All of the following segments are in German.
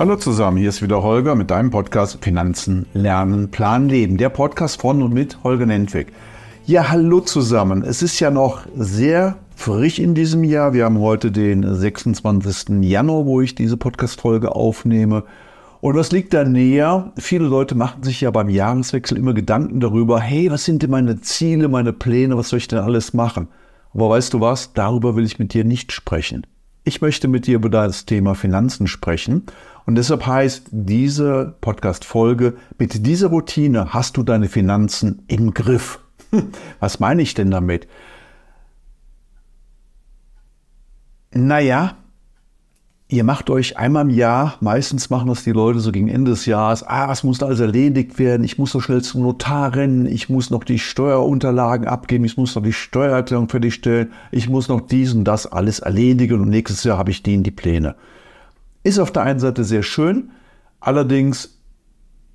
Hallo zusammen, hier ist wieder Holger mit deinem Podcast Finanzen, Lernen, Plan, Leben. Der Podcast von und mit Holger Nentwig. Ja, hallo zusammen. Es ist ja noch sehr frisch in diesem Jahr. Wir haben heute den 26. Januar, wo ich diese Podcast-Folge aufnehme. Und was liegt da näher? Viele Leute machen sich ja beim Jahreswechsel immer Gedanken darüber, hey, was sind denn meine Ziele, meine Pläne, was soll ich denn alles machen? Aber weißt du was, darüber will ich mit dir nicht sprechen. Ich möchte mit dir über das Thema Finanzen sprechen und deshalb heißt diese Podcast-Folge, mit dieser Routine hast du deine Finanzen im Griff. Was meine ich denn damit? Naja, ihr macht euch einmal im Jahr, meistens machen das die Leute so gegen Ende des Jahres, ah, es muss alles erledigt werden? Ich muss so schnell zum Notar rennen, ich muss noch die Steuerunterlagen abgeben, ich muss noch die Steuererklärung fertigstellen, ich muss noch dies und das alles erledigen und nächstes Jahr habe ich denen die Pläne. Ist auf der einen Seite sehr schön, allerdings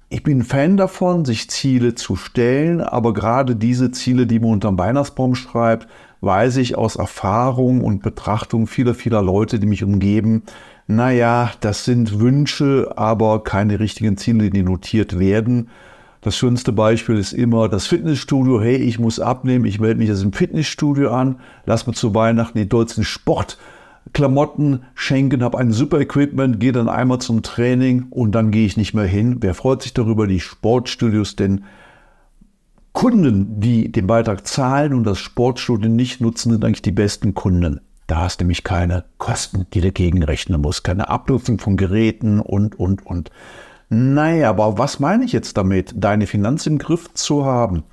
ich bin Fan davon, sich Ziele zu stellen, aber gerade diese Ziele, die man unterm Weihnachtsbaum schreibt, weiß ich aus Erfahrung und Betrachtung vieler, vieler Leute, die mich umgeben, naja, das sind Wünsche, aber keine richtigen Ziele, die notiert werden. Das schönste Beispiel ist immer das Fitnessstudio. Hey, ich muss abnehmen, ich melde mich jetzt im Fitnessstudio an, lass mir zu Weihnachten den deutschen Sport Klamotten schenken, habe ein super Equipment, gehe dann einmal zum Training und dann gehe ich nicht mehr hin. Wer freut sich darüber? Die Sportstudios, denn Kunden, die den Beitrag zahlen und das Sportstudio nicht nutzen, sind eigentlich die besten Kunden. Da hast du nämlich keine Kosten, die dagegen rechnen musst, keine Abnutzung von Geräten und, und, und. Naja, aber was meine ich jetzt damit, deine Finanz im Griff zu haben?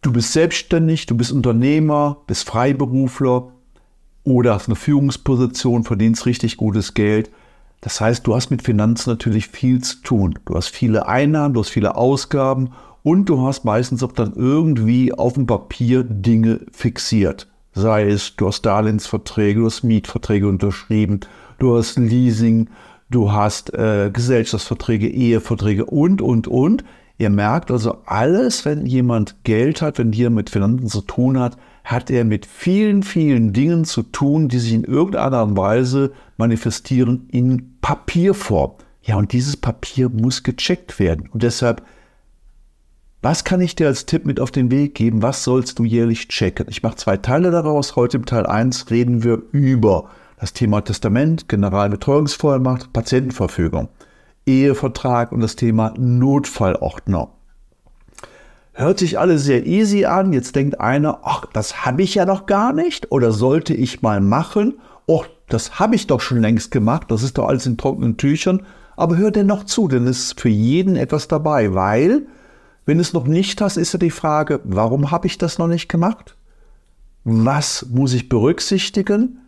Du bist selbstständig, du bist Unternehmer, bist Freiberufler, oder hast eine Führungsposition, verdienst richtig gutes Geld. Das heißt, du hast mit Finanzen natürlich viel zu tun. Du hast viele Einnahmen, du hast viele Ausgaben und du hast meistens auch dann irgendwie auf dem Papier Dinge fixiert. Sei es, du hast Darlehensverträge, du hast Mietverträge unterschrieben, du hast Leasing, du hast äh, Gesellschaftsverträge, Eheverträge und, und, und. Ihr merkt also alles, wenn jemand Geld hat, wenn jemand mit Finanzen zu tun hat, hat er mit vielen, vielen Dingen zu tun, die sich in irgendeiner Weise manifestieren in Papierform. Ja, und dieses Papier muss gecheckt werden. Und deshalb, was kann ich dir als Tipp mit auf den Weg geben? Was sollst du jährlich checken? Ich mache zwei Teile daraus. Heute im Teil 1 reden wir über das Thema Testament, Generalbetreuungsvollmacht, Patientenverfügung, Ehevertrag und das Thema Notfallordner. Hört sich alles sehr easy an. Jetzt denkt einer, ach, das habe ich ja noch gar nicht oder sollte ich mal machen? Och, das habe ich doch schon längst gemacht. Das ist doch alles in trockenen Tüchern. Aber hör dennoch zu, denn es ist für jeden etwas dabei, weil, wenn es noch nicht hast, ist ja die Frage, warum habe ich das noch nicht gemacht? Was muss ich berücksichtigen?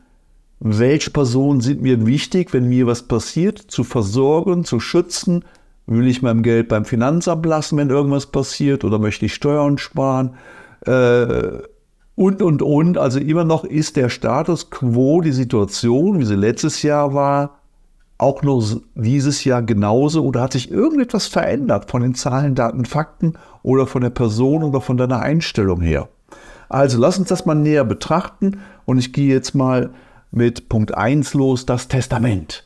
Welche Personen sind mir wichtig, wenn mir was passiert? Zu versorgen, zu schützen, Will ich mein Geld beim Finanzamt lassen, wenn irgendwas passiert? Oder möchte ich Steuern sparen? Äh, und, und, und. Also immer noch ist der Status quo, die Situation, wie sie letztes Jahr war, auch nur dieses Jahr genauso? Oder hat sich irgendetwas verändert von den Zahlen, Daten, Fakten oder von der Person oder von deiner Einstellung her? Also lass uns das mal näher betrachten und ich gehe jetzt mal mit Punkt 1 los, das Testament.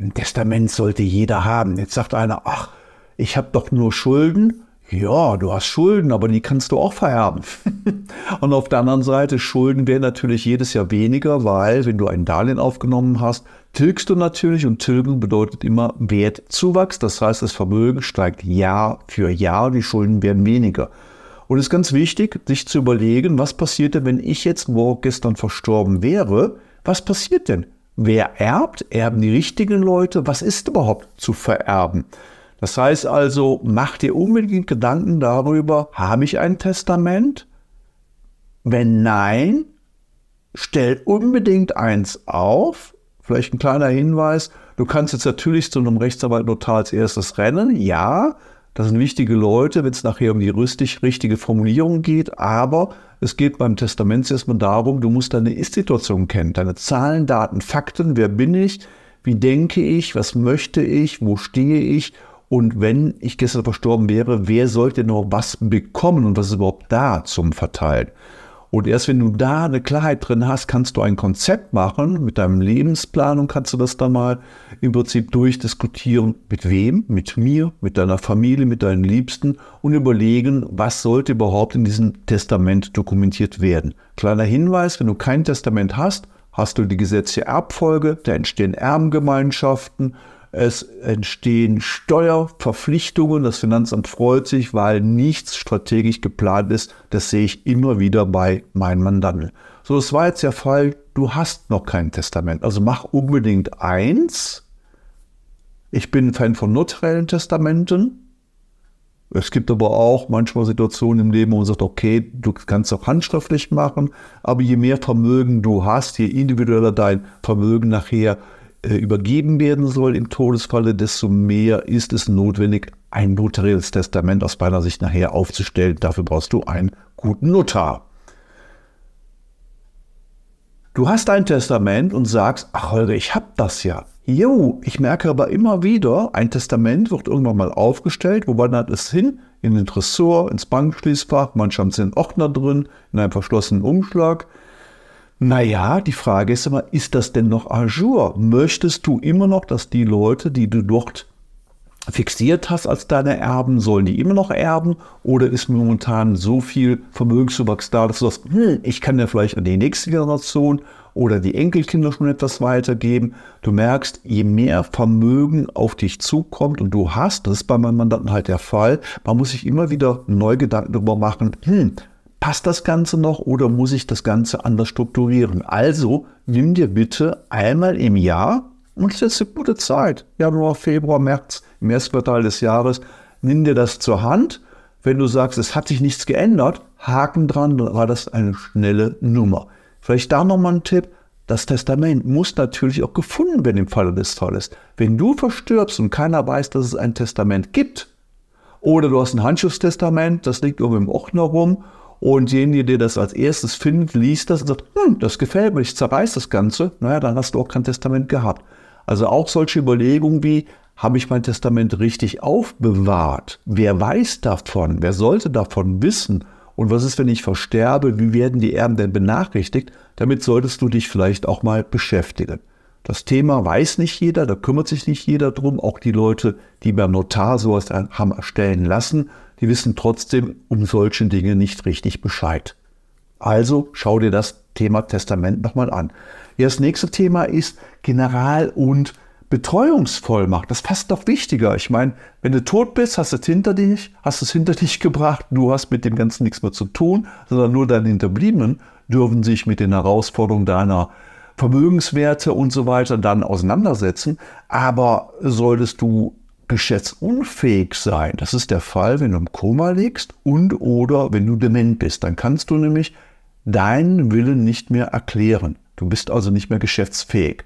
Ein Testament sollte jeder haben. Jetzt sagt einer, ach, ich habe doch nur Schulden. Ja, du hast Schulden, aber die kannst du auch vererben. und auf der anderen Seite, Schulden werden natürlich jedes Jahr weniger, weil wenn du ein Darlehen aufgenommen hast, tilgst du natürlich und Tilgen bedeutet immer Wertzuwachs. Das heißt, das Vermögen steigt Jahr für Jahr und die Schulden werden weniger. Und es ist ganz wichtig, sich zu überlegen, was passiert denn, wenn ich jetzt morgen gestern verstorben wäre? Was passiert denn? Wer erbt? Erben die richtigen Leute? Was ist überhaupt zu vererben? Das heißt also, mach dir unbedingt Gedanken darüber, habe ich ein Testament? Wenn nein, stell unbedingt eins auf. Vielleicht ein kleiner Hinweis. Du kannst jetzt natürlich zu einem Rechtsanwalt Notar als erstes rennen. Ja, das sind wichtige Leute, wenn es nachher um die richtig, richtige Formulierung geht. Aber es geht beim Testament erstmal darum, du musst deine Ist-Situation kennen. Deine Zahlen, Daten, Fakten. Wer bin ich? Wie denke ich? Was möchte ich? Wo stehe ich? Und wenn ich gestern verstorben wäre, wer sollte noch was bekommen und was ist überhaupt da zum Verteilen? Und erst wenn du da eine Klarheit drin hast, kannst du ein Konzept machen mit deinem Lebensplan und kannst du das dann mal im Prinzip durchdiskutieren. Mit wem? Mit mir, mit deiner Familie, mit deinen Liebsten und überlegen, was sollte überhaupt in diesem Testament dokumentiert werden. Kleiner Hinweis, wenn du kein Testament hast, hast du die gesetzliche Erbfolge, da entstehen Erbengemeinschaften, es entstehen Steuerverpflichtungen. Das Finanzamt freut sich, weil nichts strategisch geplant ist. Das sehe ich immer wieder bei meinen Mandanten. So, das war jetzt der Fall, du hast noch kein Testament. Also mach unbedingt eins. Ich bin Fan von notariellen Testamenten. Es gibt aber auch manchmal Situationen im Leben, wo man sagt, okay, du kannst auch handschriftlich machen, aber je mehr Vermögen du hast, je individueller dein Vermögen nachher, äh, übergeben werden soll im Todesfalle, desto mehr ist es notwendig, ein notarielles Testament aus meiner Sicht nachher aufzustellen. Dafür brauchst du einen guten Notar. Du hast ein Testament und sagst, ach Holger, ich hab das ja. Jo, ich merke aber immer wieder, ein Testament wird irgendwann mal aufgestellt. Wo wandert es hin? In den Tresor, ins Bankschließfach, manchmal sind Ordner drin, in einem verschlossenen Umschlag. Naja, die Frage ist immer, ist das denn noch Azure? Möchtest du immer noch, dass die Leute, die du dort fixiert hast als deine Erben, sollen die immer noch erben? Oder ist momentan so viel Vermögenszuwachs da, dass du sagst, hm, ich kann ja vielleicht an die nächste Generation oder die Enkelkinder schon etwas weitergeben? Du merkst, je mehr Vermögen auf dich zukommt und du hast, das ist bei meinen Mandanten halt der Fall, man muss sich immer wieder neu Gedanken darüber machen, hm, passt das Ganze noch oder muss ich das Ganze anders strukturieren? Also nimm dir bitte einmal im Jahr, und es ist eine gute Zeit, Januar, Februar, März, im ersten Quartal des Jahres, nimm dir das zur Hand. Wenn du sagst, es hat sich nichts geändert, Haken dran, dann war das eine schnelle Nummer. Vielleicht da nochmal ein Tipp. Das Testament muss natürlich auch gefunden werden im Falle des Falles. Wenn du verstirbst und keiner weiß, dass es ein Testament gibt, oder du hast ein Handschriftstestament, das liegt irgendwo im Ordner rum und derjenige, der das als erstes findet, liest das und sagt, hm, das gefällt mir, ich zerreiß das Ganze, naja, dann hast du auch kein Testament gehabt. Also auch solche Überlegungen wie, habe ich mein Testament richtig aufbewahrt? Wer weiß davon? Wer sollte davon wissen? Und was ist, wenn ich versterbe? Wie werden die Erben denn benachrichtigt? Damit solltest du dich vielleicht auch mal beschäftigen. Das Thema weiß nicht jeder, da kümmert sich nicht jeder drum. Auch die Leute, die beim Notar sowas haben erstellen lassen, die wissen trotzdem um solche Dinge nicht richtig Bescheid. Also schau dir das Thema Testament nochmal an. Ja, das nächste Thema ist General- und Betreuungsvollmacht. Das ist fast noch wichtiger. Ich meine, wenn du tot bist, hast du es hinter dich, hast es hinter dich gebracht, du hast mit dem Ganzen nichts mehr zu tun, sondern nur deine Hinterbliebenen dürfen sich mit den Herausforderungen deiner Vermögenswerte und so weiter dann auseinandersetzen. Aber solltest du geschäftsunfähig sein. Das ist der Fall, wenn du im Koma liegst und oder wenn du dement bist. Dann kannst du nämlich deinen Willen nicht mehr erklären. Du bist also nicht mehr geschäftsfähig.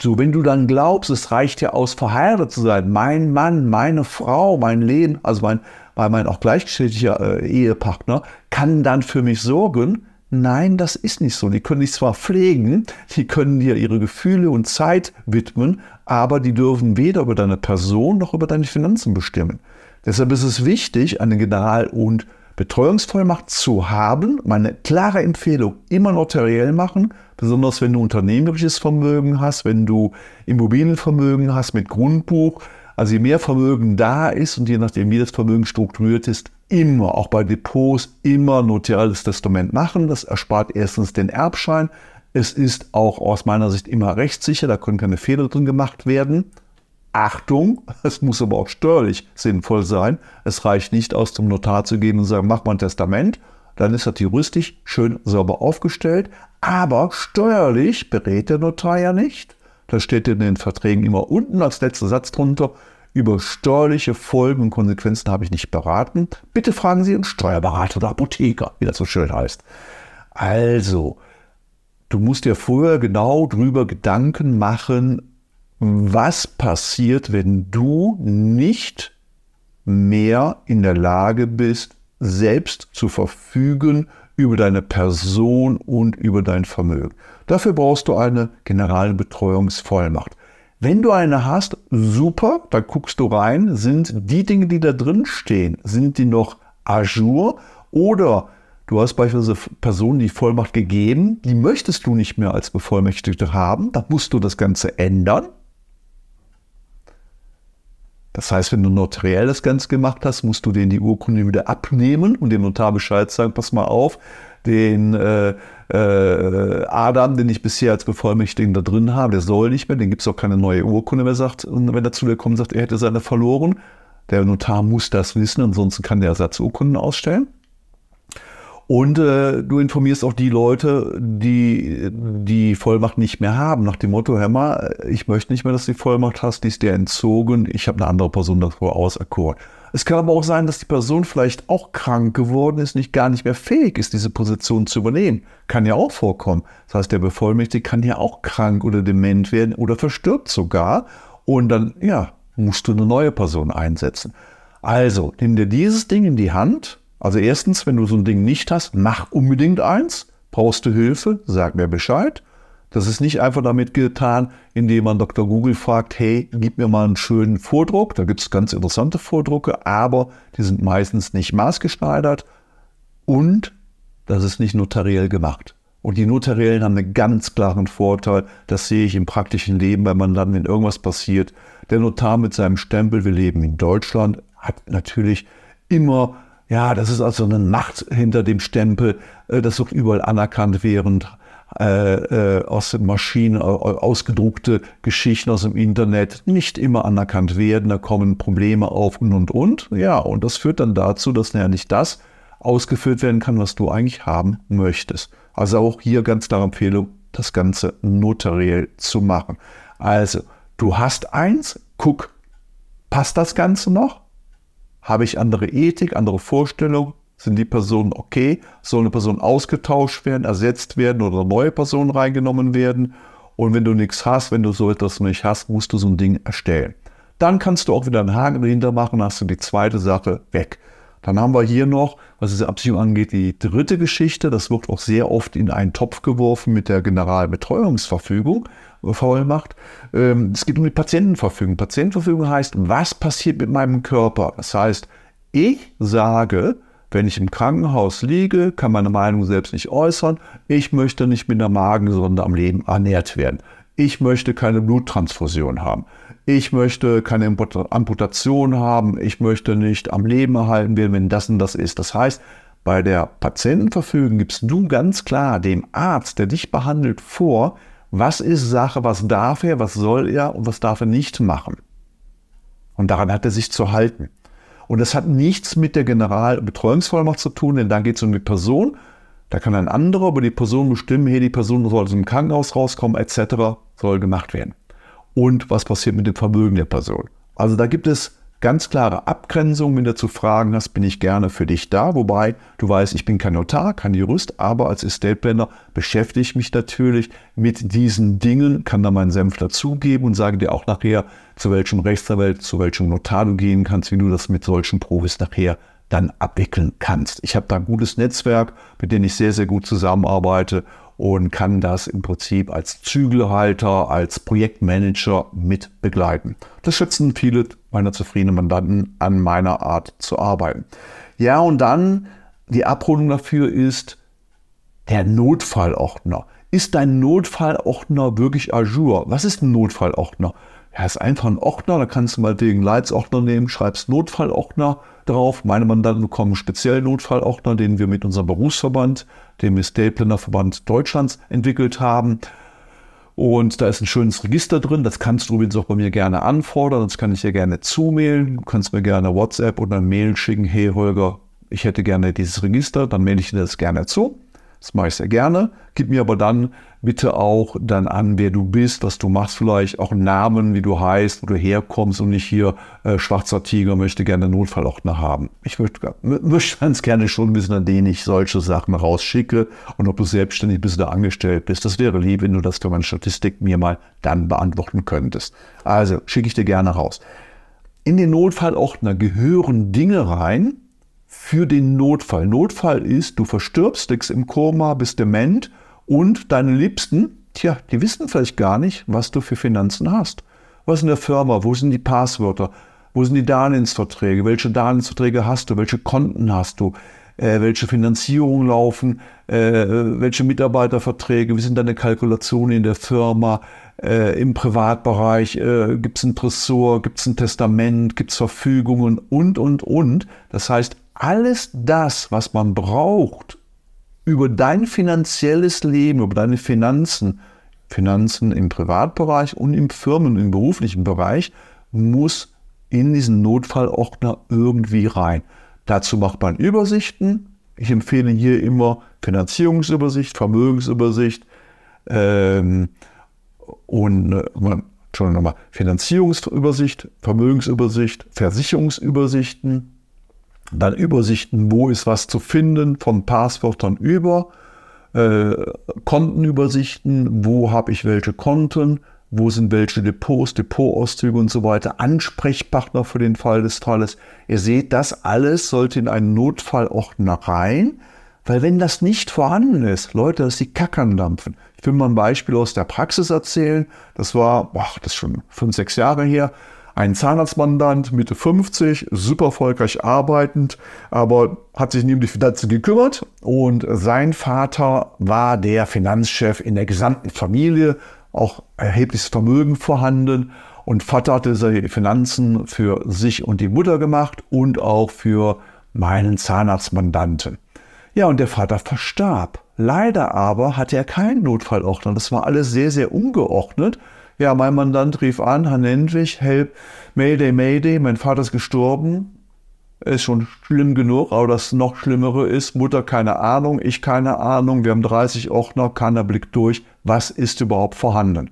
So, wenn du dann glaubst, es reicht ja aus, verheiratet zu sein, mein Mann, meine Frau, mein Leben, also mein, mein, mein auch gleichgeschlechtlicher äh, Ehepartner, kann dann für mich sorgen. Nein, das ist nicht so. Die können dich zwar pflegen, die können dir ihre Gefühle und Zeit widmen, aber die dürfen weder über deine Person noch über deine Finanzen bestimmen. Deshalb ist es wichtig, eine General- und Betreuungsvollmacht zu haben. Meine klare Empfehlung, immer notariell machen, besonders wenn du unternehmerisches Vermögen hast, wenn du Immobilienvermögen hast mit Grundbuch. Also je mehr Vermögen da ist und je nachdem, wie das Vermögen strukturiert ist, immer, auch bei Depots, immer notarielles Testament machen. Das erspart erstens den Erbschein, es ist auch aus meiner Sicht immer rechtssicher, da können keine Fehler drin gemacht werden. Achtung, es muss aber auch steuerlich sinnvoll sein. Es reicht nicht aus, zum Notar zu gehen und sagen, mach mal ein Testament. Dann ist das juristisch schön sauber aufgestellt. Aber steuerlich berät der Notar ja nicht. Da steht in den Verträgen immer unten als letzter Satz drunter, über steuerliche Folgen und Konsequenzen habe ich nicht beraten. Bitte fragen Sie einen Steuerberater oder Apotheker, wie das so schön heißt. Also, du musst dir vorher genau drüber Gedanken machen, was passiert, wenn du nicht mehr in der Lage bist, selbst zu verfügen über deine Person und über dein Vermögen. Dafür brauchst du eine Generalbetreuungsvollmacht. Wenn du eine hast, super, da guckst du rein, sind die Dinge, die da drin stehen, sind die noch à jour oder Du hast beispielsweise Personen die Vollmacht gegeben, die möchtest du nicht mehr als Bevollmächtigte haben, dann musst du das Ganze ändern. Das heißt, wenn du notariell das Ganze gemacht hast, musst du denen die Urkunde wieder abnehmen und dem Notar Bescheid sagen, pass mal auf, den äh, äh, Adam, den ich bisher als Bevollmächtigten da drin habe, der soll nicht mehr, den gibt es auch keine neue Urkunde mehr, sagt, und wenn er zu dir kommt, sagt, er hätte seine verloren. Der Notar muss das wissen, ansonsten kann der Ersatzurkunden ausstellen. Und äh, du informierst auch die Leute, die die Vollmacht nicht mehr haben, nach dem Motto, hör mal, ich möchte nicht mehr, dass du die Vollmacht hast, die ist dir entzogen, ich habe eine andere Person davor auserkoren. Es kann aber auch sein, dass die Person vielleicht auch krank geworden ist, nicht gar nicht mehr fähig ist, diese Position zu übernehmen. Kann ja auch vorkommen. Das heißt, der Bevollmächtigte kann ja auch krank oder dement werden oder verstirbt sogar. Und dann, ja, musst du eine neue Person einsetzen. Also, nimm dir dieses Ding in die Hand also erstens, wenn du so ein Ding nicht hast, mach unbedingt eins. Brauchst du Hilfe, sag mir Bescheid. Das ist nicht einfach damit getan, indem man Dr. Google fragt, hey, gib mir mal einen schönen Vordruck. Da gibt es ganz interessante Vordrucke, aber die sind meistens nicht maßgeschneidert. Und das ist nicht notariell gemacht. Und die Notariellen haben einen ganz klaren Vorteil. Das sehe ich im praktischen Leben, wenn man dann, wenn irgendwas passiert. Der Notar mit seinem Stempel, wir leben in Deutschland, hat natürlich immer ja, das ist also eine Nacht hinter dem Stempel, äh, das wird überall anerkannt, während äh, äh aus den Maschinen ausgedruckte Geschichten aus dem Internet nicht immer anerkannt werden. Da kommen Probleme auf und und und. Ja, und das führt dann dazu, dass ja nicht das ausgeführt werden kann, was du eigentlich haben möchtest. Also auch hier ganz klare Empfehlung, das Ganze notariell zu machen. Also, du hast eins, guck, passt das Ganze noch? Habe ich andere Ethik, andere Vorstellungen? Sind die Personen okay? Soll eine Person ausgetauscht werden, ersetzt werden oder neue Personen reingenommen werden? Und wenn du nichts hast, wenn du so etwas nicht hast, musst du so ein Ding erstellen. Dann kannst du auch wieder einen Haken dahinter machen, hast du die zweite Sache weg. Dann haben wir hier noch, was diese Absicherung angeht, die dritte Geschichte. Das wird auch sehr oft in einen Topf geworfen mit der Generalbetreuungsverfügung faul macht. Ähm, es geht um die Patientenverfügung. Patientenverfügung heißt, was passiert mit meinem Körper? Das heißt, ich sage, wenn ich im Krankenhaus liege, kann meine Meinung selbst nicht äußern. Ich möchte nicht mit einer Magensonde am Leben ernährt werden. Ich möchte keine Bluttransfusion haben. Ich möchte keine Amputation haben. Ich möchte nicht am Leben erhalten werden, wenn das und das ist. Das heißt, bei der Patientenverfügung gibst du ganz klar dem Arzt, der dich behandelt, vor, was ist Sache, was darf er, was soll er und was darf er nicht machen. Und daran hat er sich zu halten. Und das hat nichts mit der Generalbetreuungsvollmacht zu tun, denn da geht es um die Person. Da kann ein anderer über die Person bestimmen, hey, die Person soll aus dem Krankenhaus rauskommen, etc. soll gemacht werden. Und was passiert mit dem Vermögen der Person? Also da gibt es ganz klare Abgrenzung. Wenn du zu Fragen hast, bin ich gerne für dich da. Wobei du weißt, ich bin kein Notar, kein Jurist, aber als Estate Blender beschäftige ich mich natürlich mit diesen Dingen, kann da meinen Senf dazugeben und sage dir auch nachher, zu welchem Rechtsanwalt, zu welchem Notar du gehen kannst, wie du das mit solchen Profis nachher dann abwickeln kannst. Ich habe da ein gutes Netzwerk, mit dem ich sehr, sehr gut zusammenarbeite und kann das im Prinzip als Zügelhalter, als Projektmanager mit begleiten. Das schätzen viele meiner zufriedenen Mandanten an meiner Art zu arbeiten. Ja, und dann die Abholung dafür ist der Notfallordner. Ist dein Notfallordner wirklich Azure? Was ist ein Notfallordner? ja, ist einfach ein Ordner, da kannst du mal wegen Leitsordner nehmen, schreibst Notfallordner drauf. Meine Mandanten bekommen einen speziellen Notfallordner, den wir mit unserem Berufsverband, dem Estate Verband Deutschlands, entwickelt haben. Und da ist ein schönes Register drin. Das kannst du übrigens auch bei mir gerne anfordern. Das kann ich dir gerne zumailen. Du kannst mir gerne WhatsApp oder eine Mail schicken. Hey Holger, ich hätte gerne dieses Register. Dann mail ich dir das gerne zu. Das mache ich sehr gerne. Gib mir aber dann bitte auch dann an, wer du bist, was du machst, vielleicht auch Namen, wie du heißt, wo du herkommst und nicht hier äh, schwarzer Tiger möchte gerne Notfallordner haben. Ich möchte, möchte ganz gerne schon wissen, an denen ich solche Sachen rausschicke und ob du selbstständig bist oder angestellt bist. Das wäre lieb, wenn du das für meine Statistik mir mal dann beantworten könntest. Also schicke ich dir gerne raus. In den Notfallordner gehören Dinge rein, für den Notfall. Notfall ist, du verstirbst, liegst im Koma, bist dement und deine Liebsten, tja, die wissen vielleicht gar nicht, was du für Finanzen hast. Was ist in der Firma? Wo sind die Passwörter? Wo sind die Darlehensverträge? Welche Darlehensverträge hast du? Welche Konten hast du? Äh, welche Finanzierungen laufen? Äh, welche Mitarbeiterverträge? Wie sind deine Kalkulationen in der Firma? Äh, Im Privatbereich? Äh, Gibt es ein Tresor? Gibt es ein Testament? Gibt es Verfügungen? Und, und, und. Das heißt, alles das, was man braucht, über dein finanzielles Leben, über deine Finanzen, Finanzen im Privatbereich und im Firmen- und im beruflichen Bereich, muss in diesen Notfallordner irgendwie rein. Dazu macht man Übersichten. Ich empfehle hier immer Finanzierungsübersicht, Vermögensübersicht ähm, und äh, Entschuldigung nochmal, Finanzierungsübersicht, Vermögensübersicht, Versicherungsübersichten, dann Übersichten, wo ist was zu finden, von Passwörtern über, äh, Kontenübersichten, wo habe ich welche Konten, wo sind welche Depots, Depotauszüge und so weiter, Ansprechpartner für den Fall des Falles. Ihr seht, das alles sollte in einen Notfallordner rein, weil wenn das nicht vorhanden ist, Leute, dass die Kackern dampfen. Ich will mal ein Beispiel aus der Praxis erzählen. Das war, boah, das ist schon fünf, sechs Jahre her. Ein Zahnarztmandant, Mitte 50, super erfolgreich arbeitend, aber hat sich neben die Finanzen gekümmert und sein Vater war der Finanzchef in der gesamten Familie, auch erhebliches Vermögen vorhanden und Vater hatte seine Finanzen für sich und die Mutter gemacht und auch für meinen Zahnarztmandanten. Ja, und der Vater verstarb. Leider aber hatte er keinen Notfallordner. Das war alles sehr, sehr ungeordnet. Ja, mein Mandant rief an, Herr Nendwig, help, Mayday, Mayday, mein Vater ist gestorben. Ist schon schlimm genug, aber das noch Schlimmere ist, Mutter keine Ahnung, ich keine Ahnung, wir haben 30 Ordner, keiner blickt durch, was ist überhaupt vorhanden.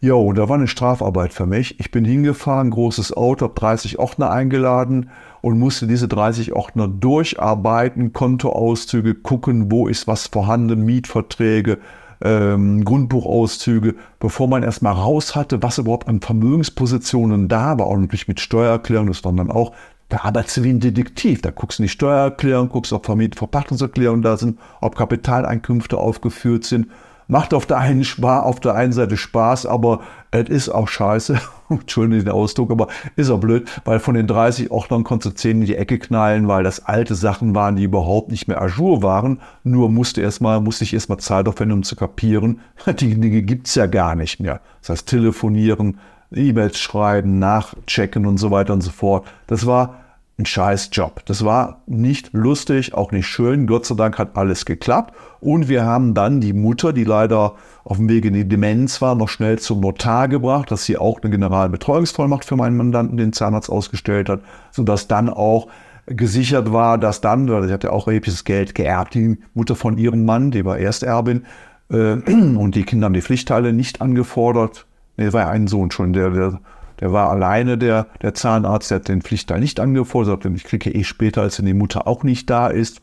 Jo, da war eine Strafarbeit für mich. Ich bin hingefahren, großes Auto, habe 30 Ordner eingeladen und musste diese 30 Ordner durcharbeiten, Kontoauszüge gucken, wo ist was vorhanden, Mietverträge, ähm, Grundbuchauszüge, bevor man erstmal raus hatte, was überhaupt an Vermögenspositionen da war, auch natürlich mit Steuererklärung, das war dann auch, da arbeitest du wie ein Detektiv. Da guckst du in die Steuererklärung, guckst, ob Vermiet Verpachtungserklärungen da sind, ob Kapitaleinkünfte aufgeführt sind, macht auf der einen, Spa auf der einen Seite Spaß, aber es ist auch scheiße. Entschuldigung den Ausdruck, aber ist auch blöd, weil von den 30 Ordnern konntest du 10 in die Ecke knallen, weil das alte Sachen waren, die überhaupt nicht mehr ajour waren. Nur musste, erst musste ich erstmal Zeit aufwenden, um zu kapieren, die Dinge gibt es ja gar nicht mehr. Das heißt, telefonieren, E-Mails schreiben, nachchecken und so weiter und so fort. Das war ein scheiß Job. Das war nicht lustig, auch nicht schön. Gott sei Dank hat alles geklappt. Und wir haben dann die Mutter, die leider auf dem Weg in die Demenz war, noch schnell zum Notar gebracht, dass sie auch eine Generalbetreuungsvollmacht für meinen Mandanten, den Zahnarzt, ausgestellt hat, sodass dann auch gesichert war, dass dann, weil sie hat ja auch erhebliches Geld geerbt, die Mutter von ihrem Mann, die war Ersterbin, äh, und die Kinder haben die Pflichtteile nicht angefordert. Nee, war ja ein Sohn schon, der, der der war alleine der, der Zahnarzt, der hat den Pflichtteil nicht angefordert, sagte, ich kriege eh später, als wenn die Mutter auch nicht da ist.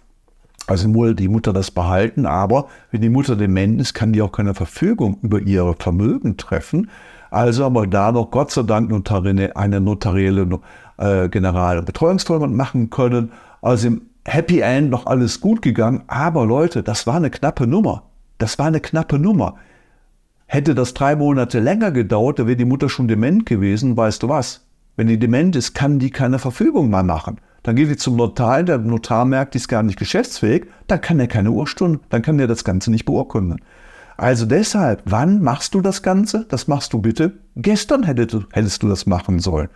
Also wohl die Mutter das behalten, aber wenn die Mutter dement ist, kann die auch keine Verfügung über ihre Vermögen treffen. Also aber da noch Gott sei Dank notarielle, eine notarielle äh, generale Betreuungsvollmacht machen können. Also im Happy End noch alles gut gegangen. Aber Leute, das war eine knappe Nummer. Das war eine knappe Nummer. Hätte das drei Monate länger gedauert, da wäre die Mutter schon dement gewesen, weißt du was? Wenn die dement ist, kann die keine Verfügung mehr machen. Dann geht die zum Notar, der Notar merkt, die ist gar nicht geschäftsfähig, dann kann er keine Urstunden, dann kann er das Ganze nicht beurkunden. Also deshalb, wann machst du das Ganze? Das machst du bitte. Gestern hättest du, hättest du das machen sollen.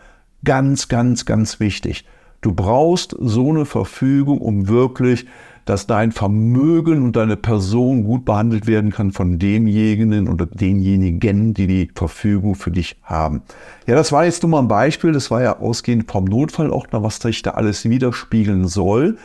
Ganz, ganz, ganz wichtig. Du brauchst so eine Verfügung, um wirklich dass dein Vermögen und deine Person gut behandelt werden kann von demjenigen oder denjenigen, die die Verfügung für dich haben. Ja, das war jetzt nur mal ein Beispiel. Das war ja ausgehend vom Notfallordner, was sich da alles widerspiegeln soll.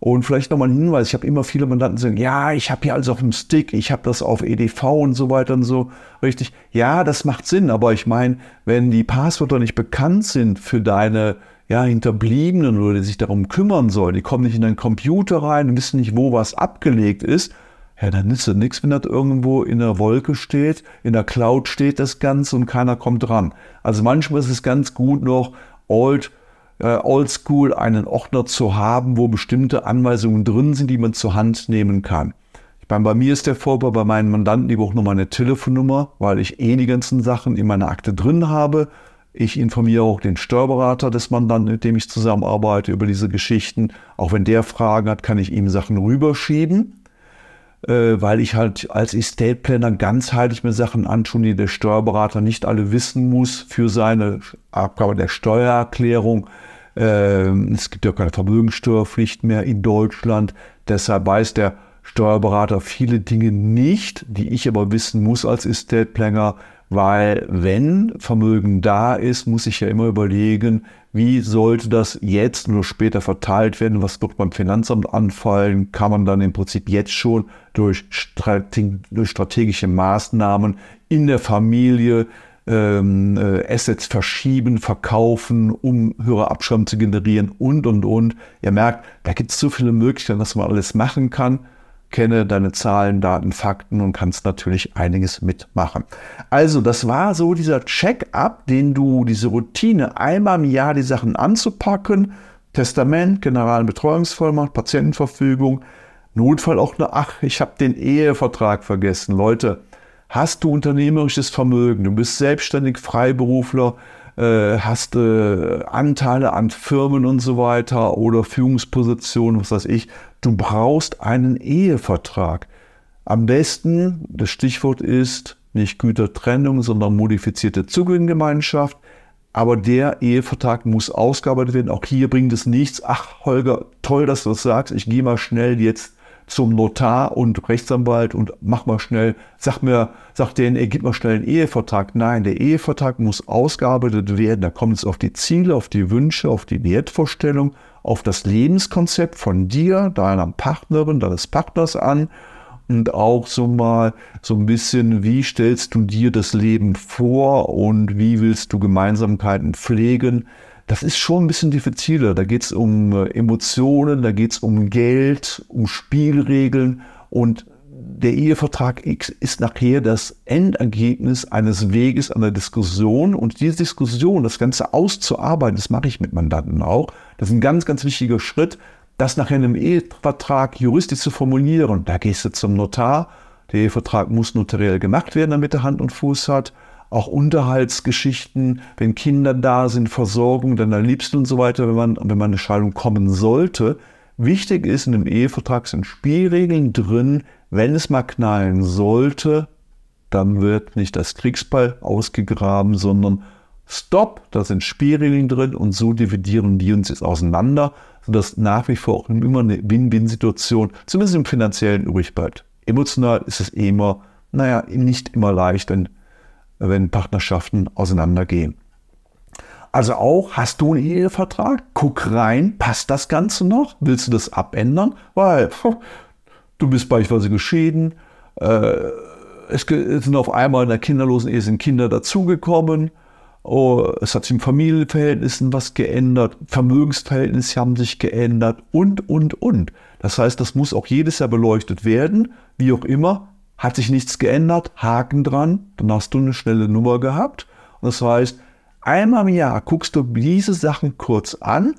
Und vielleicht nochmal ein Hinweis, ich habe immer viele Mandanten, die sagen, ja, ich habe hier alles auf dem Stick, ich habe das auf EDV und so weiter und so. Richtig, ja, das macht Sinn, aber ich meine, wenn die Passwörter nicht bekannt sind für deine ja, Hinterbliebenen oder die sich darum kümmern sollen, die kommen nicht in den Computer rein und wissen nicht, wo was abgelegt ist, ja, dann ist es nichts, wenn das irgendwo in der Wolke steht, in der Cloud steht das Ganze und keiner kommt dran. Also manchmal ist es ganz gut noch old, äh, old school einen Ordner zu haben, wo bestimmte Anweisungen drin sind, die man zur Hand nehmen kann. Ich meine, bei mir ist der Vorbau, bei meinen Mandanten, die brauchen nur meine Telefonnummer, weil ich eh die ganzen Sachen in meiner Akte drin habe. Ich informiere auch den Steuerberater des Mandanten, mit dem ich zusammenarbeite, über diese Geschichten. Auch wenn der Fragen hat, kann ich ihm Sachen rüberschieben, äh, weil ich halt als Estate Planner ganzheitlich mir Sachen antun, die der Steuerberater nicht alle wissen muss für seine Abgabe der Steuererklärung. Ähm, es gibt ja keine Vermögensteuerpflicht mehr in Deutschland. Deshalb weiß der Steuerberater viele Dinge nicht, die ich aber wissen muss als Estate Planner, weil wenn Vermögen da ist, muss ich ja immer überlegen, wie sollte das jetzt nur später verteilt werden? Was wird beim Finanzamt anfallen? Kann man dann im Prinzip jetzt schon durch, Strate durch strategische Maßnahmen in der Familie ähm, äh, Assets verschieben, verkaufen, um höhere Abschreiben zu generieren und, und, und. Ihr merkt, da gibt es so viele Möglichkeiten, dass man alles machen kann kenne deine Zahlen, Daten, Fakten und kannst natürlich einiges mitmachen. Also, das war so dieser Check-up, den du, diese Routine, einmal im Jahr die Sachen anzupacken. Testament, Generalbetreuungsvollmacht, Patientenverfügung, Notfall auch eine, ach, ich habe den Ehevertrag vergessen. Leute, hast du unternehmerisches Vermögen, du bist selbstständig, Freiberufler, äh, hast äh, Anteile an Firmen und so weiter oder Führungspositionen, was weiß ich. Du brauchst einen Ehevertrag. Am besten, das Stichwort ist nicht Gütertrennung, sondern modifizierte Zugewinngemeinschaft. Aber der Ehevertrag muss ausgearbeitet werden. Auch hier bringt es nichts. Ach, Holger, toll, dass du das sagst. Ich gehe mal schnell jetzt zum Notar und Rechtsanwalt und mach mal schnell, sag mir, sag denen, ey, gib mal schnell einen Ehevertrag. Nein, der Ehevertrag muss ausgearbeitet werden. Da kommt es auf die Ziele, auf die Wünsche, auf die Wertvorstellung, auf das Lebenskonzept von dir, deiner Partnerin, deines Partners an und auch so mal so ein bisschen, wie stellst du dir das Leben vor und wie willst du Gemeinsamkeiten pflegen? das ist schon ein bisschen diffiziler. Da geht es um äh, Emotionen, da geht es um Geld, um Spielregeln und der Ehevertrag X ist nachher das Endergebnis eines Weges, einer Diskussion. Und diese Diskussion, das Ganze auszuarbeiten, das mache ich mit Mandanten auch. Das ist ein ganz, ganz wichtiger Schritt, das nachher in einem Ehevertrag juristisch zu formulieren. Da gehst du zum Notar. Der Ehevertrag muss notariell gemacht werden, damit er Hand und Fuß hat auch Unterhaltsgeschichten, wenn Kinder da sind, Versorgung deiner Liebsten und so weiter, wenn man, wenn man eine Scheidung kommen sollte. Wichtig ist, in dem Ehevertrag sind Spielregeln drin. Wenn es mal knallen sollte, dann wird nicht das Kriegsball ausgegraben, sondern stopp, da sind Spielregeln drin und so dividieren die uns jetzt auseinander, sodass nach wie vor immer eine Win-Win-Situation, zumindest im finanziellen, übrig bleibt. Emotional ist es eh immer, naja, nicht immer leicht, wenn wenn Partnerschaften auseinandergehen. Also auch, hast du einen Ehevertrag? Guck rein, passt das Ganze noch? Willst du das abändern? Weil du bist beispielsweise geschieden, äh, es sind auf einmal in der kinderlosen Ehe sind Kinder dazugekommen, oh, es hat sich in Familienverhältnissen was geändert, Vermögensverhältnisse haben sich geändert und, und, und. Das heißt, das muss auch jedes Jahr beleuchtet werden, wie auch immer, hat sich nichts geändert, Haken dran, dann hast du eine schnelle Nummer gehabt. Und das heißt, einmal im Jahr guckst du diese Sachen kurz an.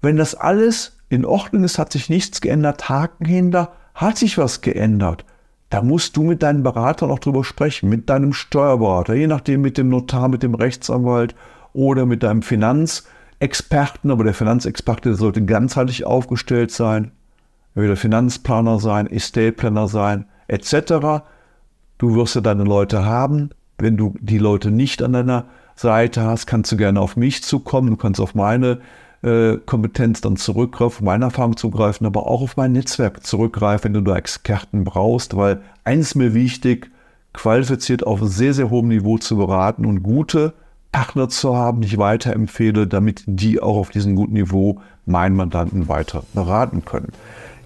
Wenn das alles in Ordnung ist, hat sich nichts geändert, Haken hinter, hat sich was geändert. Da musst du mit deinen Beratern auch drüber sprechen, mit deinem Steuerberater, je nachdem mit dem Notar, mit dem Rechtsanwalt oder mit deinem Finanzexperten. Aber der Finanzexperte sollte ganzheitlich aufgestellt sein, Er entweder Finanzplaner sein, Estate sein, etc. Du wirst ja deine Leute haben. Wenn du die Leute nicht an deiner Seite hast, kannst du gerne auf mich zukommen. Du kannst auf meine äh, Kompetenz dann zurückgreifen, auf meine Erfahrung zugreifen, aber auch auf mein Netzwerk zurückgreifen, wenn du da Experten brauchst, weil eins ist mir wichtig, qualifiziert auf sehr, sehr hohem Niveau zu beraten und gute Partner zu haben, die ich weiterempfehle, damit die auch auf diesem guten Niveau meinen Mandanten weiter beraten können.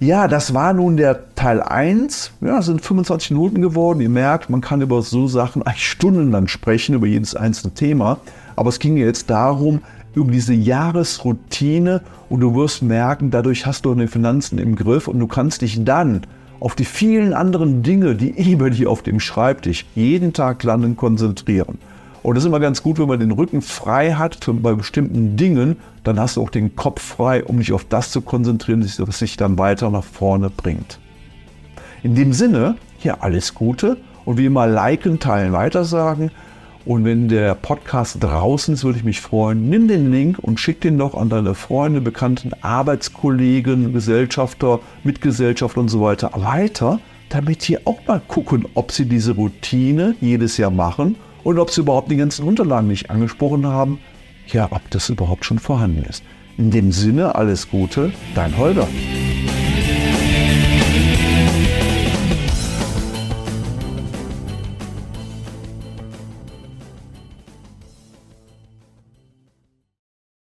Ja, das war nun der Teil 1. Ja, es sind 25 Minuten geworden. Ihr merkt, man kann über so Sachen eigentlich stundenlang sprechen, über jedes einzelne Thema. Aber es ging jetzt darum, über diese Jahresroutine und du wirst merken, dadurch hast du deine Finanzen im Griff und du kannst dich dann auf die vielen anderen Dinge, die eben hier auf dem Schreibtisch jeden Tag landen, konzentrieren. Und es ist immer ganz gut, wenn man den Rücken frei hat für, bei bestimmten Dingen, dann hast du auch den Kopf frei, um dich auf das zu konzentrieren, was dich dann weiter nach vorne bringt. In dem Sinne, hier alles Gute und wie immer liken, teilen, weitersagen. Und wenn der Podcast draußen ist, würde ich mich freuen. Nimm den Link und schick den noch an deine Freunde, Bekannten, Arbeitskollegen, Gesellschafter, Mitgesellschafter und so weiter weiter, damit die auch mal gucken, ob sie diese Routine jedes Jahr machen und ob sie überhaupt die ganzen Unterlagen nicht angesprochen haben, ja, ob das überhaupt schon vorhanden ist. In dem Sinne alles Gute, dein Holger.